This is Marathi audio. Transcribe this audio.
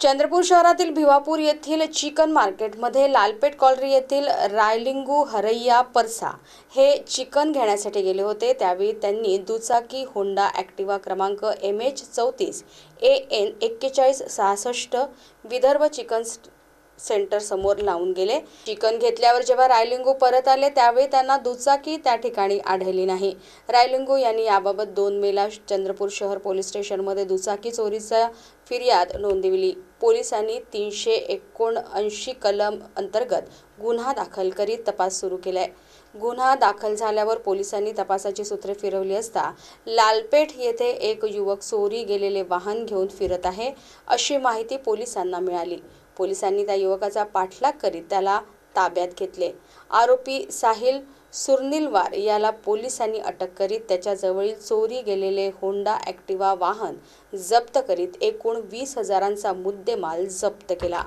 चंद्रपूर शहरातील भिवापूर येथील चिकन मार्केटमध्ये लालपेट कॉलरी येथील रायलिंगू हरैया परसा हे चिकन घेण्यासाठी गेले होते त्यावेळी त्यांनी दुचाकी होंडा ॲक्टिवा क्रमांक एम एच चौतीस ए एन एक्केचाळीस सहासष्ट विदर्भ चिकन सेंटर समोर लावून गेले चिकन घेतल्यावर जेव्हा रायलिंगू परत आले त्यावेळी त्यांना दुचाकी त्या ठिकाणी आढळली नाही रायलिंगू यांनी याबाबत दोन मेला चंद्रपूर शहर पोलीस स्टेशनमध्ये दुचाकी चोरीचा फिर्याद नोंदविली पोलिसांनी तीनशे एकोणऐंशी कलम अंतर्गत गुन्हा दाखल करीत तपास सुरू केला आहे गुन्हा दाखल झाल्यावर पोलिसांनी तपासाची सूत्रे फिरवली असता लालपेठ येथे एक युवक चोरी गेलेले वाहन घेऊन फिरत आहे अशी माहिती पोलिसांना मिळाली पोलिसांनी त्या युवकाचा पाठलाग करीत त्याला ताब्यात घेतले आरोपी साहिल सुरनिलवार याला पोलिसांनी अटक करीत त्याच्याजवळील चोरी गेलेले होंडा ॲक्टिवा वाहन जप्त करीत एकूण वीस हजारांचा मुद्देमाल जप्त केला